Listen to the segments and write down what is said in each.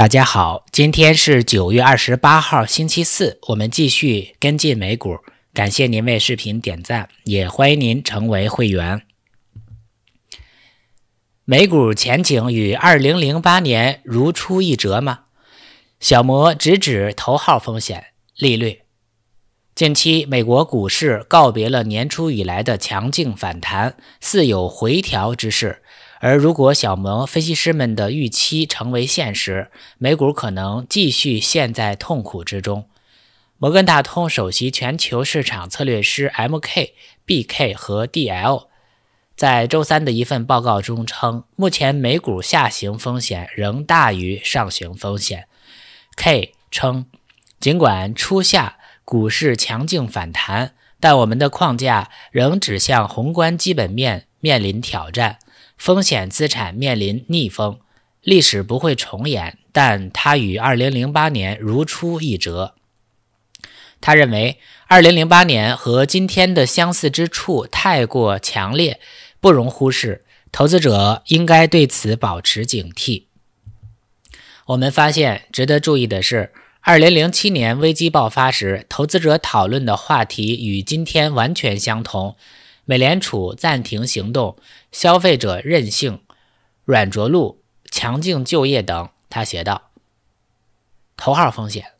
大家好，今天是九月二十八号，星期四，我们继续跟进美股。感谢您为视频点赞，也欢迎您成为会员。美股前景与二零零八年如出一辙吗？小摩直指头号风险：利率。近期美国股市告别了年初以来的强劲反弹，似有回调之势。而如果小萌分析师们的预期成为现实，美股可能继续陷在痛苦之中。摩根大通首席全球市场策略师 M.K.B.K 和 D.L. 在周三的一份报告中称，目前美股下行风险仍大于上行风险。K 称，尽管初夏股市强劲反弹，但我们的框架仍指向宏观基本面面临挑战。风险资产面临逆风，历史不会重演，但它与二零零八年如出一辙。他认为，二零零八年和今天的相似之处太过强烈，不容忽视，投资者应该对此保持警惕。我们发现，值得注意的是，二零零七年危机爆发时，投资者讨论的话题与今天完全相同，美联储暂停行动。消费者韧性、软着陆、强劲就业等，他写道：“头号风险。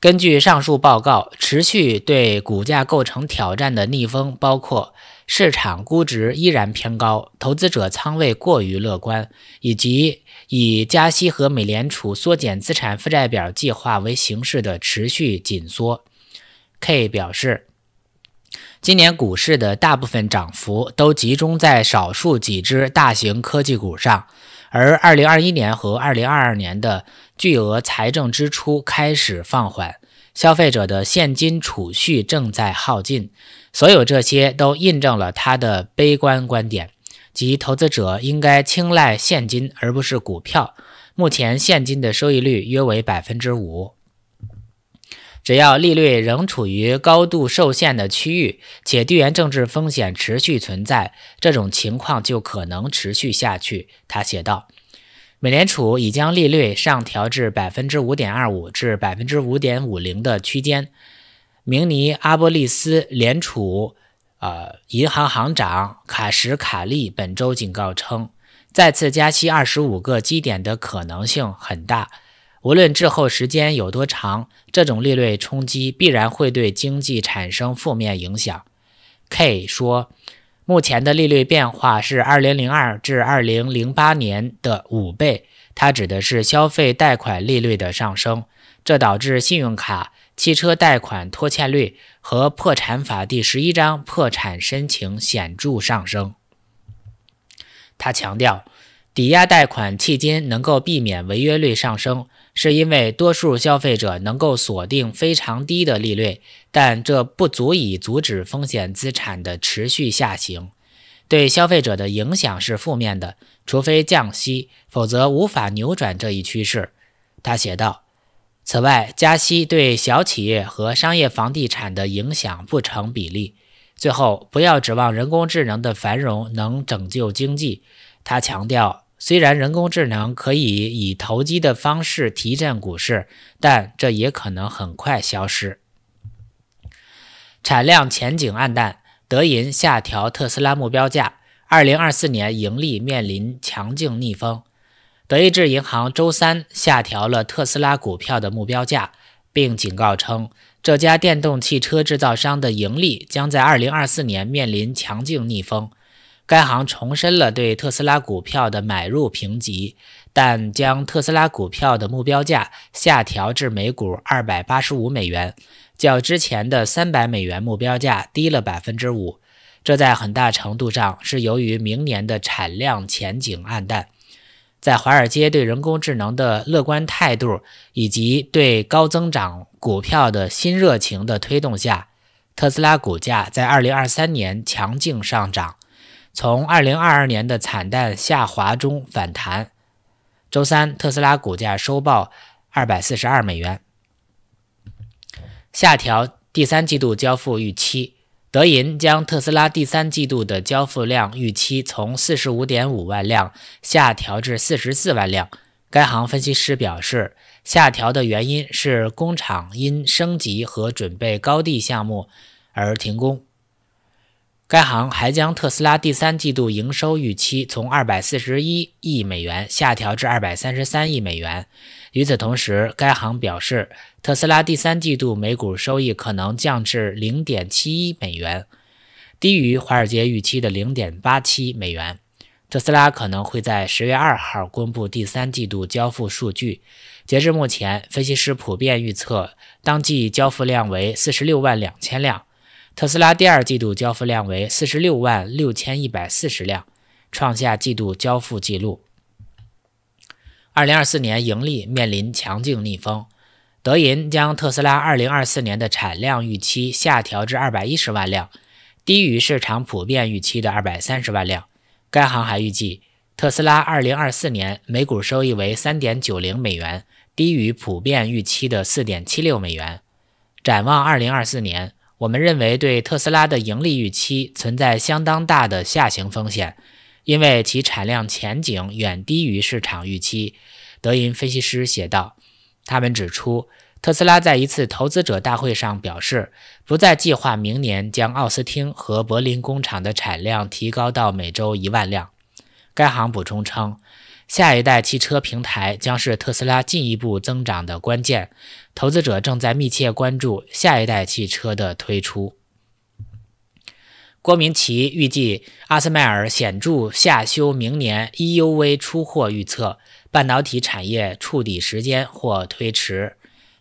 根据上述报告，持续对股价构成挑战的逆风包括市场估值依然偏高、投资者仓位过于乐观，以及以加息和美联储缩减资产负债表计划为形式的持续紧缩。”K 表示。今年股市的大部分涨幅都集中在少数几只大型科技股上，而2021年和2022年的巨额财政支出开始放缓，消费者的现金储蓄正在耗尽，所有这些都印证了他的悲观观点，即投资者应该青睐现金而不是股票。目前，现金的收益率约为百分之五。只要利率仍处于高度受限的区域，且地缘政治风险持续存在，这种情况就可能持续下去。他写道：“美联储已将利率上调至百分之五点二五至百分之五点五零的区间。”明尼阿波利斯联储呃银行行长卡什卡利本周警告称，再次加息二十五个基点的可能性很大。无论滞后时间有多长，这种利率冲击必然会对经济产生负面影响，K 说，目前的利率变化是2002至2008年的五倍。它指的是消费贷款利率的上升，这导致信用卡、汽车贷款拖欠率和破产法第十一章破产申请显著上升。他强调，抵押贷款迄今能够避免违约率上升。是因为多数消费者能够锁定非常低的利率，但这不足以阻止风险资产的持续下行，对消费者的影响是负面的。除非降息，否则无法扭转这一趋势。他写道。此外，加息对小企业和商业房地产的影响不成比例。最后，不要指望人工智能的繁荣能拯救经济。他强调。虽然人工智能可以以投机的方式提振股市，但这也可能很快消失。产量前景暗淡，德银下调特斯拉目标价。二零二四年盈利面临强劲逆风。德意志银行周三下调了特斯拉股票的目标价，并警告称，这家电动汽车制造商的盈利将在二零二四年面临强劲逆风。该行重申了对特斯拉股票的买入评级，但将特斯拉股票的目标价下调至每股二百八十五美元，较之前的三百美元目标价低了百分之五。这在很大程度上是由于明年的产量前景黯淡。在华尔街对人工智能的乐观态度以及对高增长股票的新热情的推动下，特斯拉股价在二零二三年强劲上涨。从2022年的惨淡下滑中反弹。周三，特斯拉股价收报242美元，下调第三季度交付预期。德银将特斯拉第三季度的交付量预期从45.5万辆下调至44万辆。该行分析师表示，下调的原因是工厂因升级和准备高地项目而停工。该行还将特斯拉第三季度营收预期从二百四十一亿美元下调至二百三十三亿美元。与此同时，该行表示，特斯拉第三季度每股收益可能降至零点七一美元，低于华尔街预期的零点八七美元。特斯拉可能会在十月二号公布第三季度交付数据。截至目前，分析师普遍预测，当季交付量为四十六万两千辆。特斯拉第二季度交付量为四十六万六千一百四十辆，创下季度交付纪录。二零二四年盈利面临强劲逆风，德银将特斯拉二零二四年的产量预期下调至二百一十万辆，低于市场普遍预期的二百三十万辆。该行还预计特斯拉二零二四年每股收益为三点九零美元，低于普遍预期的四点七六美元。展望二零二四年。我们认为，对特斯拉的盈利预期存在相当大的下行风险，因为其产量前景远低于市场预期。德银分析师写道，他们指出，特斯拉在一次投资者大会上表示，不再计划明年将奥斯汀和柏林工厂的产量提高到每周一万辆。该行补充称。下一代汽车平台将是特斯拉进一步增长的关键。投资者正在密切关注下一代汽车的推出。郭明奇预计，阿斯麦尔显著下修明年 EUV 出货预测，半导体产业触底时间或推迟。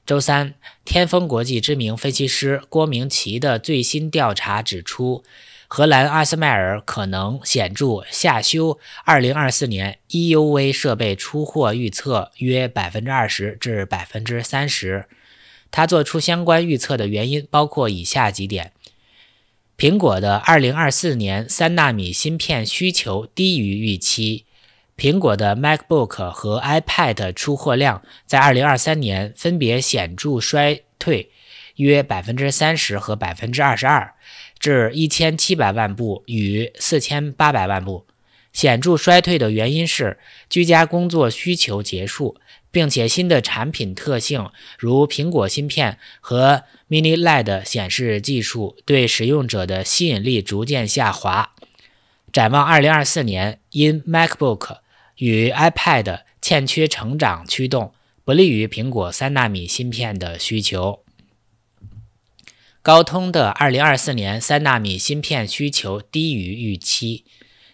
周三，天风国际知名分析师郭明奇的最新调查指出。荷兰阿斯麦尔可能显著下修2024年 EUV 设备出货预测约百分之二十至百分之三十。他做出相关预测的原因包括以下几点：苹果的2024年三纳米芯片需求低于预期；苹果的 MacBook 和 iPad 出货量在2023年分别显著衰退约百分之三十和百分之二十二。至1700万部与4800万部，显著衰退的原因是居家工作需求结束，并且新的产品特性如苹果芯片和 Mini LED 显示技术对使用者的吸引力逐渐下滑。展望2024年，因 MacBook 与 iPad 欠缺成长驱动，不利于苹果三纳米芯片的需求。高通的2024年三纳米芯片需求低于预期，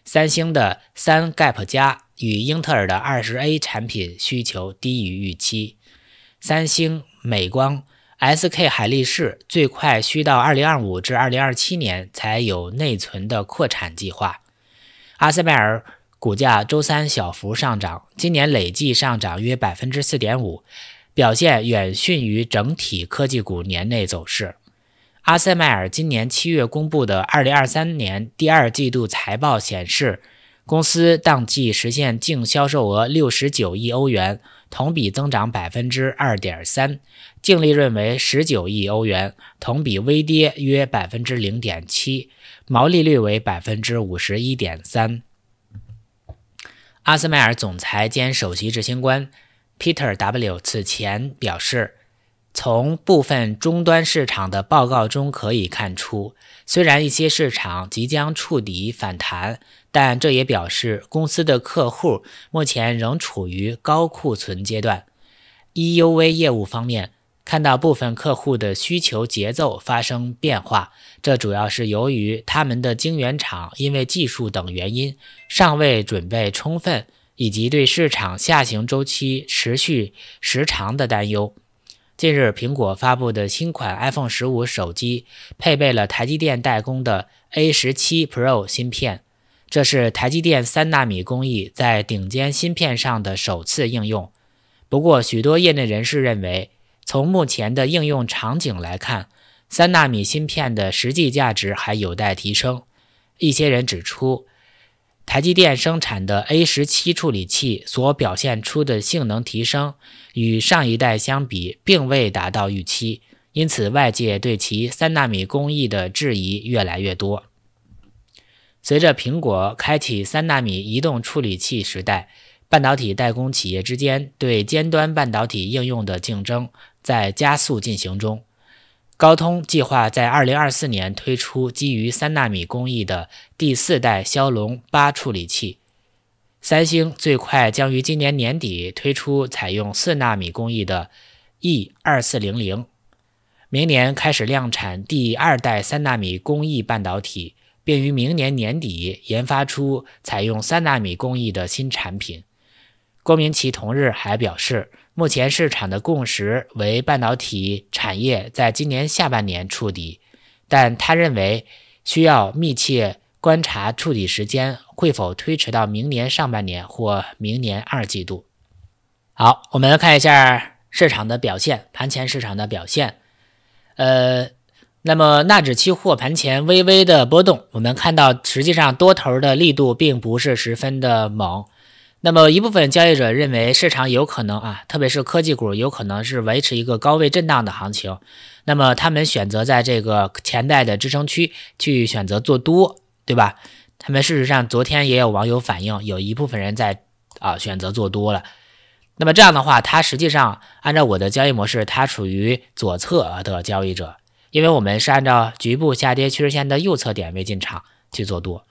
三星的三 gap 加与英特尔的二十 a 产品需求低于预期，三星、美光、SK 海力士最快需到2025至2027年才有内存的扩产计划。阿斯麦尔股价周三小幅上涨，今年累计上涨约百分之四点五，表现远逊于整体科技股年内走势。阿塞迈尔今年七月公布的2023年第二季度财报显示，公司当季实现净销售额69亿欧元，同比增长2.3%，净利润为19亿欧元，同比微跌约0.7%，毛利率为51.3%。阿斯迈尔总裁兼首席执行官 Peter W 此前表示。从部分终端市场的报告中可以看出，虽然一些市场即将触底反弹，但这也表示公司的客户目前仍处于高库存阶段。EUV 业务方面，看到部分客户的需求节奏发生变化，这主要是由于他们的晶圆厂因为技术等原因尚未准备充分，以及对市场下行周期持续时长的担忧。近日，苹果发布的新款 iPhone 十五手机配备了台积电代工的 A 十七 Pro 芯片，这是台积电三纳米工艺在顶尖芯片上的首次应用。不过，许多业内人士认为，从目前的应用场景来看，三纳米芯片的实际价值还有待提升。一些人指出。台积电生产的 A 十七处理器所表现出的性能提升，与上一代相比，并未达到预期，因此外界对其三纳米工艺的质疑越来越多。随着苹果开启三纳米移动处理器时代，半导体代工企业之间对尖端半导体应用的竞争在加速进行中。高通计划在2024年推出基于三纳米工艺的第四代骁龙八处理器。三星最快将于今年年底推出采用四纳米工艺的 E2400，明年开始量产第二代三纳米工艺半导体，并于明年年底研发出采用三纳米工艺的新产品。郭明奇同日还表示。目前市场的共识为半导体产业在今年下半年触底，但他认为需要密切观察触底时间会否推迟到明年上半年或明年二季度。好，我们来看一下市场的表现，盘前市场的表现。呃，那么纳指期货盘前微微的波动，我们看到实际上多头的力度并不是十分的猛。那么一部分交易者认为市场有可能啊，特别是科技股有可能是维持一个高位震荡的行情，那么他们选择在这个前带的支撑区去选择做多，对吧？他们事实上昨天也有网友反映，有一部分人在啊选择做多了。那么这样的话，它实际上按照我的交易模式，它处于左侧的交易者，因为我们是按照局部下跌趋势线的右侧点位进场去做多。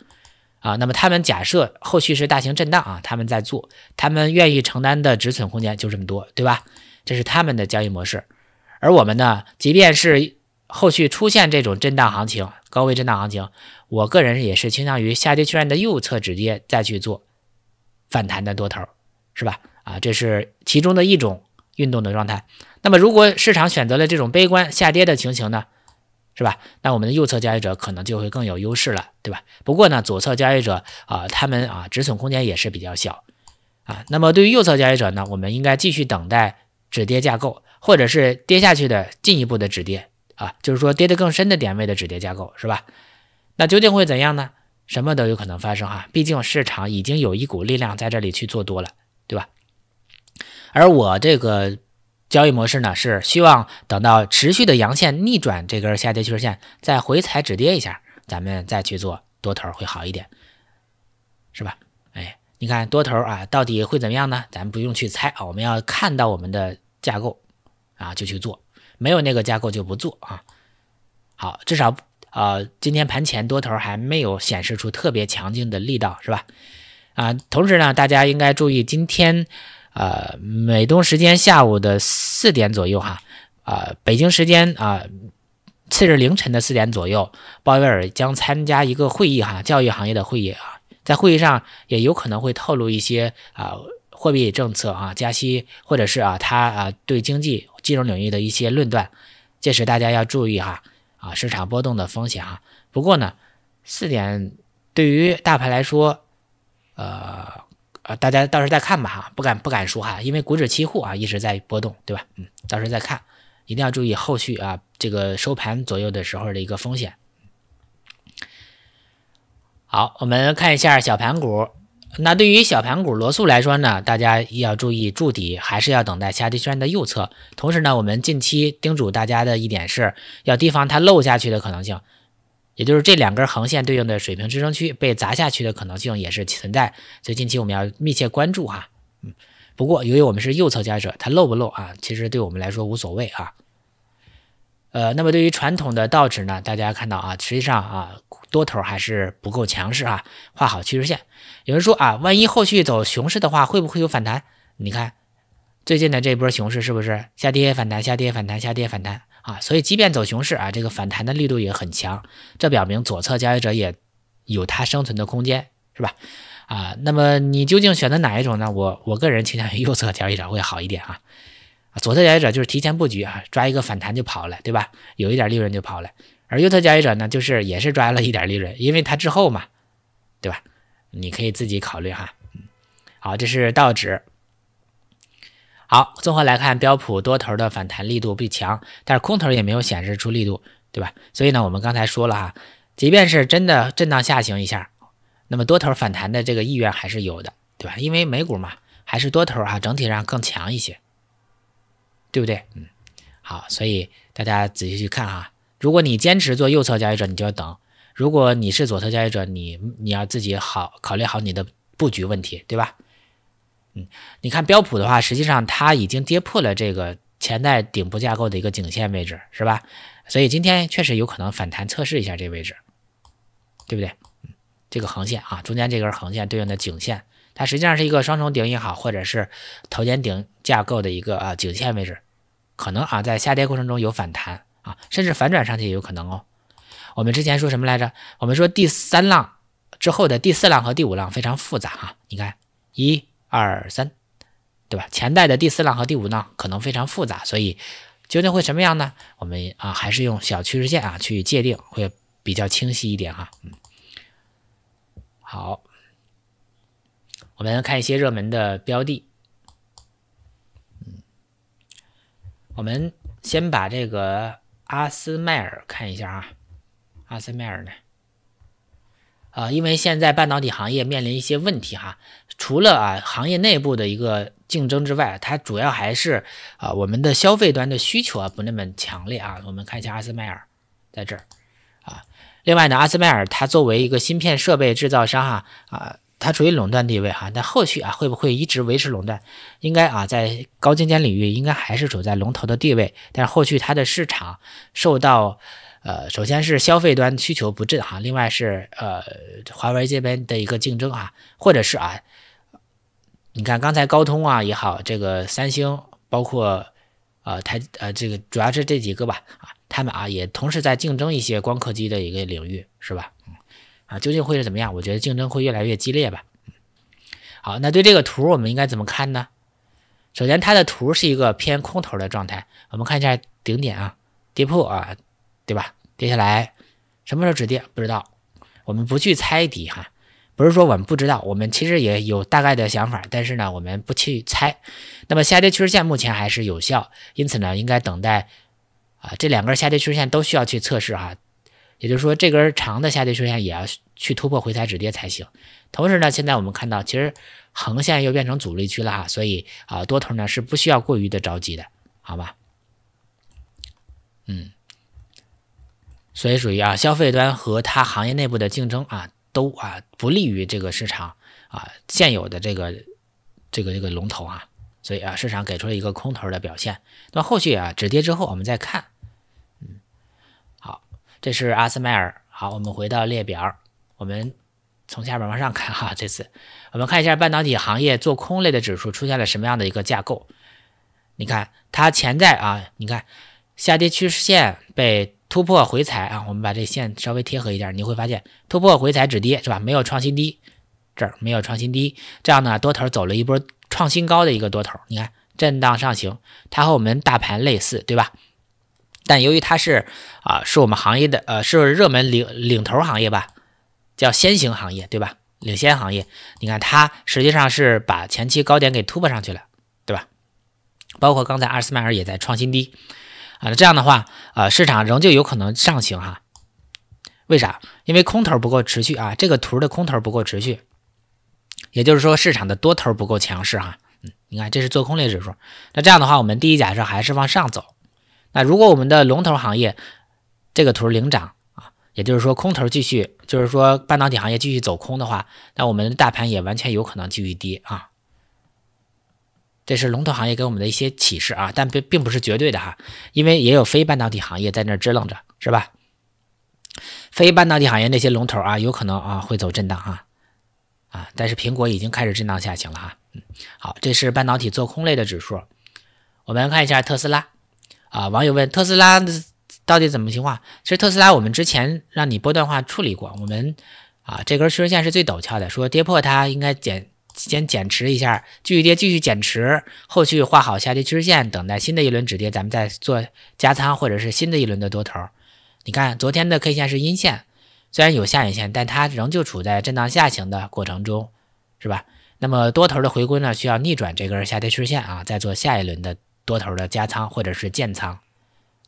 啊，那么他们假设后续是大型震荡啊，他们在做，他们愿意承担的止损空间就这么多，对吧？这是他们的交易模式。而我们呢，即便是后续出现这种震荡行情、高位震荡行情，我个人也是倾向于下跌确认的右侧止跌，再去做反弹的多头，是吧？啊，这是其中的一种运动的状态。那么，如果市场选择了这种悲观下跌的情形呢？是吧？那我们的右侧交易者可能就会更有优势了，对吧？不过呢，左侧交易者啊，他们啊止损空间也是比较小啊。那么对于右侧交易者呢，我们应该继续等待止跌架构，或者是跌下去的进一步的止跌啊，就是说跌得更深的点位的止跌架构，是吧？那究竟会怎样呢？什么都有可能发生啊！毕竟市场已经有一股力量在这里去做多了，对吧？而我这个。交易模式呢，是希望等到持续的阳线逆转这根下跌趋势线，再回踩止跌一下，咱们再去做多头会好一点，是吧？哎，你看多头啊，到底会怎么样呢？咱不用去猜啊，我们要看到我们的架构啊，就去做，没有那个架构就不做啊。好，至少呃，今天盘前多头还没有显示出特别强劲的力道，是吧？啊，同时呢，大家应该注意今天。呃，美东时间下午的四点左右哈，啊，北京时间啊，次日凌晨的四点左右，鲍威尔将参加一个会议哈，教育行业的会议啊，在会议上也有可能会透露一些啊，货币政策啊，加息或者是啊，他啊对经济金融领域的一些论断，届时大家要注意哈，啊，市场波动的风险哈。不过呢，四点对于大盘来说，呃。啊，大家到时再看吧，哈，不敢不敢说哈，因为股指期货啊一直在波动，对吧？嗯，到时候再看，一定要注意后续啊这个收盘左右的时候的一个风险。好，我们看一下小盘股，那对于小盘股罗素来说呢，大家要注意筑底，还是要等待下跌圈的右侧。同时呢，我们近期叮嘱大家的一点是要提防它漏下去的可能性。也就是这两根横线对应的水平支撑区被砸下去的可能性也是存在，所以近期我们要密切关注哈。嗯，不过由于我们是右侧加者，它漏不漏啊？其实对我们来说无所谓啊。呃，那么对于传统的道指呢，大家看到啊，实际上啊，多头还是不够强势啊。画好趋势线，有人说啊，万一后续走熊市的话，会不会有反弹？你看最近的这波熊市是不是下跌反弹下跌反弹下跌反弹？啊，所以即便走熊市啊，这个反弹的力度也很强，这表明左侧交易者也有它生存的空间，是吧？啊，那么你究竟选择哪一种呢？我我个人倾向于右侧交易者会好一点啊，左侧交易者就是提前布局啊，抓一个反弹就跑了，对吧？有一点利润就跑了，而右侧交易者呢，就是也是抓了一点利润，因为它之后嘛，对吧？你可以自己考虑哈。好，这是道指。好，综合来看，标普多头的反弹力度不强，但是空头也没有显示出力度，对吧？所以呢，我们刚才说了哈，即便是真的震荡下行一下，那么多头反弹的这个意愿还是有的，对吧？因为美股嘛，还是多头啊，整体上更强一些，对不对？嗯，好，所以大家仔细去看啊，如果你坚持做右侧交易者，你就要等；如果你是左侧交易者，你你要自己好考虑好你的布局问题，对吧？嗯，你看标普的话，实际上它已经跌破了这个前代顶部架构的一个颈线位置，是吧？所以今天确实有可能反弹测试一下这个位置，对不对？这个横线啊，中间这根横线对应的颈线，它实际上是一个双重顶也好，或者是头肩顶架构的一个啊颈线位置，可能啊在下跌过程中有反弹啊，甚至反转上去也有可能哦。我们之前说什么来着？我们说第三浪之后的第四浪和第五浪非常复杂啊，你看一。二三，对吧？前代的第四浪和第五浪可能非常复杂，所以究竟会什么样呢？我们啊，还是用小趋势线啊去界定，会比较清晰一点哈。嗯，好，我们看一些热门的标的。嗯，我们先把这个阿斯麦尔看一下啊，阿斯麦尔呢？啊，因为现在半导体行业面临一些问题哈。除了啊行业内部的一个竞争之外，它主要还是啊我们的消费端的需求啊不那么强烈啊。我们看一下阿斯麦尔，在这儿啊。另外呢，阿斯麦尔它作为一个芯片设备制造商哈啊，它处于垄断地位哈。但后续啊会不会一直维持垄断？应该啊在高精尖领域应该还是处在龙头的地位。但是后续它的市场受到呃首先是消费端需求不振哈，另外是呃华为这边的一个竞争啊，或者是啊。你看，刚才高通啊也好，这个三星，包括呃台呃这个主要是这几个吧啊，他们啊也同时在竞争一些光刻机的一个领域，是吧？啊，究竟会是怎么样？我觉得竞争会越来越激烈吧。好，那对这个图我们应该怎么看呢？首先，它的图是一个偏空头的状态。我们看一下顶点啊，跌破啊，对吧？跌下来什么时候止跌？不知道，我们不去猜底哈。不是说我们不知道，我们其实也有大概的想法，但是呢，我们不去猜。那么下跌趋势线目前还是有效，因此呢，应该等待啊，这两根下跌趋势线都需要去测试哈。也就是说，这根长的下跌趋势线也要去突破回踩止跌才行。同时呢，现在我们看到，其实横线又变成阻力区了哈，所以啊，多头呢是不需要过于的着急的，好吧？嗯，所以属于啊，消费端和它行业内部的竞争啊。都啊不利于这个市场啊现有的这个这个这个龙头啊，所以啊市场给出了一个空头的表现。那么后续啊止跌之后，我们再看。嗯，好，这是阿斯麦尔。好，我们回到列表，我们从下边往上看哈。这次我们看一下半导体行业做空类的指数出现了什么样的一个架构。你看它潜在啊，你看下跌趋势线被。突破回踩啊，我们把这线稍微贴合一点，你会发现突破回踩止跌是吧？没有创新低，这儿没有创新低，这样呢多头走了一波创新高的一个多头，你看震荡上行，它和我们大盘类似对吧？但由于它是啊是我们行业的呃是热门领领头行业吧，叫先行行业对吧？领先行业，你看它实际上是把前期高点给突破上去了对吧？包括刚才阿尔斯麦尔也在创新低。啊，那这样的话，啊，市场仍旧有可能上行哈？为啥？因为空头不够持续啊，这个图的空头不够持续，也就是说市场的多头不够强势哈。嗯，你看这是做空类指数，那这样的话，我们第一假设还是往上走。那如果我们的龙头行业这个图领涨啊，也就是说空头继续，就是说半导体行业继续走空的话，那我们大盘也完全有可能继续跌啊。这是龙头行业给我们的一些启示啊，但并并不是绝对的哈，因为也有非半导体行业在那支棱着，是吧？非半导体行业那些龙头啊，有可能啊会走震荡啊，啊，但是苹果已经开始震荡下行了哈。嗯，好，这是半导体做空类的指数，我们看一下特斯拉啊，网友问特斯拉到底怎么情况？其实特斯拉我们之前让你波段化处理过，我们啊这根趋势线是最陡峭的，说跌破它应该减。先减持一下，继续跌，继续减持。后续画好下跌趋势线，等待新的一轮止跌，咱们再做加仓或者是新的一轮的多头。你看，昨天的 K 线是阴线，虽然有下影线，但它仍旧处在震荡下行的过程中，是吧？那么多头的回归呢，需要逆转这根下跌趋势线啊，再做下一轮的多头的加仓或者是建仓，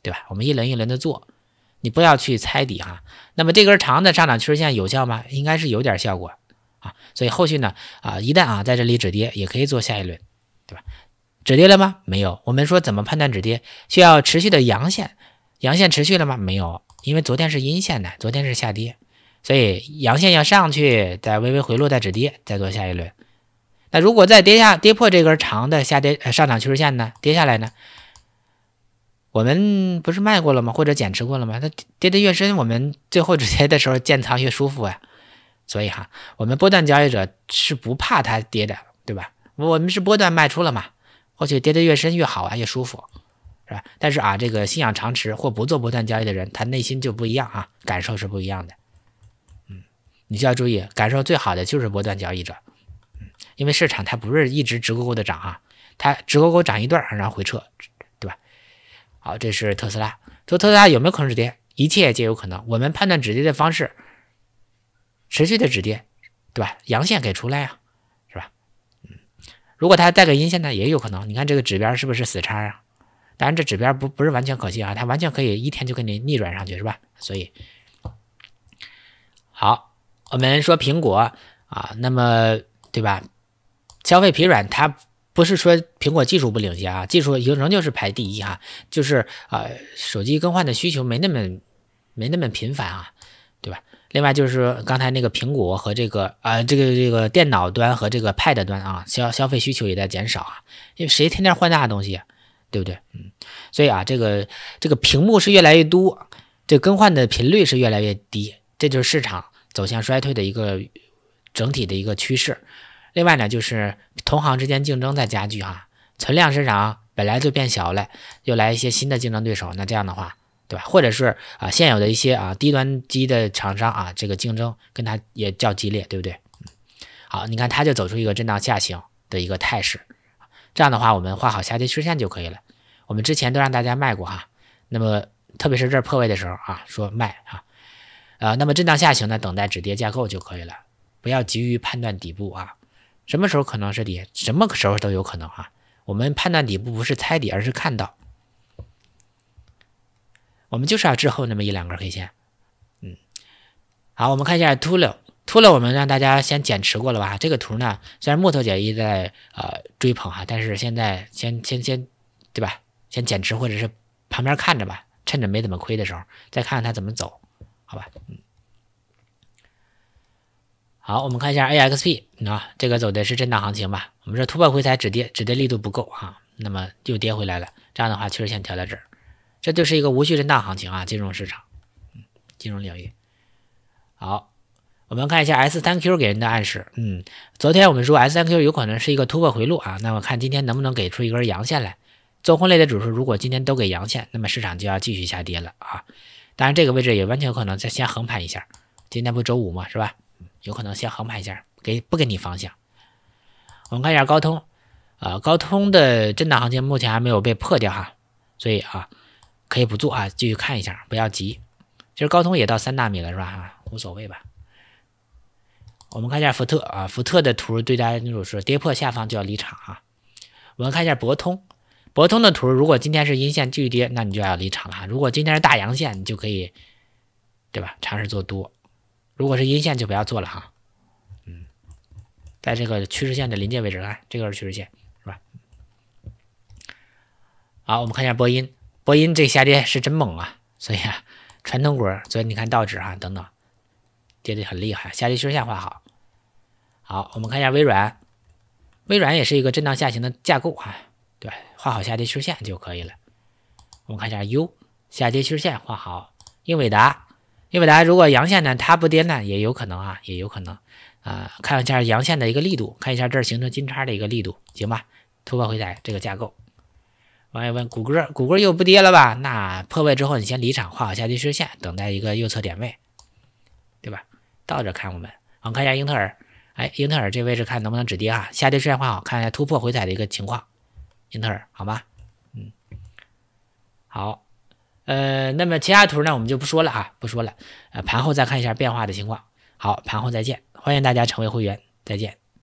对吧？我们一轮一轮的做，你不要去猜底哈。那么这根长的上涨趋势线有效吗？应该是有点效果。所以后续呢，啊，一旦啊在这里止跌，也可以做下一轮，对吧？止跌了吗？没有。我们说怎么判断止跌？需要持续的阳线，阳线持续了吗？没有，因为昨天是阴线的，昨天是下跌，所以阳线要上去，再微微回落，再止跌，再做下一轮。那如果再跌下，跌破这根长的下跌呃、上涨趋势线呢？跌下来呢？我们不是卖过了吗？或者减持过了吗？那跌得越深，我们最后止跌的时候建仓越舒服啊。所以哈，我们波段交易者是不怕它跌的，对吧？我们是波段卖出了嘛，或许跌得越深越好啊，越舒服，是吧？但是啊，这个信仰长持或不做波段交易的人，他内心就不一样啊，感受是不一样的。嗯，你需要注意，感受最好的就是波段交易者，嗯，因为市场它不是一直直勾勾的涨啊，它直勾勾涨一段，然后回撤，对吧？好，这是特斯拉，说特斯拉有没有可能止跌？一切皆有可能。我们判断止跌的方式。持续的止跌，对吧？阳线给出来呀，是吧？嗯，如果它带个阴线呢，也有可能。你看这个指标是不是死叉啊？当然，这指标不不是完全可信啊，它完全可以一天就给你逆转上去，是吧？所以，好，我们说苹果啊，那么对吧？消费疲软，它不是说苹果技术不领先啊，技术仍仍旧是排第一哈，就是啊，手机更换的需求没那么没那么频繁啊，对吧？另外就是说，刚才那个苹果和这个啊，这个这个电脑端和这个 pad 端啊，消消费需求也在减少啊，因为谁天天换大东西，对不对？嗯，所以啊，这个这个屏幕是越来越多，这更换的频率是越来越低，这就是市场走向衰退的一个整体的一个趋势。另外呢，就是同行之间竞争在加剧哈，存量市场本来就变小了，又来一些新的竞争对手，那这样的话。对吧？或者是啊，现有的一些啊低端机的厂商啊，这个竞争跟它也较激烈，对不对？好，你看它就走出一个震荡下行的一个态势，这样的话我们画好下跌趋势线就可以了。我们之前都让大家卖过哈，那么特别是这儿破位的时候啊，说卖啊，呃，那么震荡下行呢，等待止跌架构就可以了，不要急于判断底部啊，什么时候可能是底，什么时候都有可能啊。我们判断底部不是猜底，而是看到。我们就是要滞后那么一两根黑线，嗯，好，我们看一下秃了，秃了，我们让大家先减持过了吧。这个图呢，虽然木头姐一直在呃追捧啊，但是现在先先先对吧，先减持或者是旁边看着吧，趁着没怎么亏的时候，再看看它怎么走，好吧，嗯。好，我们看一下 A X P，啊，这个走的是震荡行情吧。我们说突破回踩止跌，止跌力度不够啊，那么又跌回来了。这样的话，趋势线调到这儿。这就是一个无序震荡行情啊，金融市场，金融领域。好，我们看一下 S 三 Q 给人的暗示，嗯，昨天我们说 S 三 Q 有可能是一个突破回路啊，那我看今天能不能给出一根阳线来。做空类的指数如果今天都给阳线，那么市场就要继续下跌了啊。当然这个位置也完全有可能再先横盘一下，今天不周五嘛，是吧？有可能先横盘一下，给不给你方向？我们看一下高通，啊，高通的震荡行情目前还没有被破掉哈，所以啊。可以不做啊，继续看一下，不要急。其实高通也到三纳米了，是吧？啊，无所谓吧。我们看一下福特啊，福特的图对大家就是跌破下方就要离场啊。我们看一下博通，博通的图，如果今天是阴线继续跌，那你就要离场了哈。如果今天是大阳线，你就可以，对吧？尝试做多。如果是阴线就不要做了哈。嗯，在这个趋势线的临界位置，看这个是趋势线，是吧？好，我们看一下波音。波音这下跌是真猛啊，所以啊，传统股，所以你看道指啊等等，跌得很厉害，下跌趋势线画好，好，我们看一下微软，微软也是一个震荡下行的架构啊，对，画好下跌趋势线就可以了。我们看一下 U 下跌趋势线画好，英伟达，英伟达如果阳线呢，它不跌呢，也有可能啊，也有可能啊，看一下阳线的一个力度，看一下这儿形成金叉的一个力度，行吧，突破回踩这个架构。网友问谷歌，谷歌又不跌了吧？那破位之后，你先离场，画好下跌趋势线，等待一个右侧点位，对吧？倒着看我们，我们看一下英特尔，哎，英特尔这位置看能不能止跌啊？下跌趋势线画好看一下突破回踩的一个情况，英特尔好吗？嗯，好，呃，那么其他图呢，我们就不说了啊，不说了，呃，盘后再看一下变化的情况。好，盘后再见，欢迎大家成为会员，再见。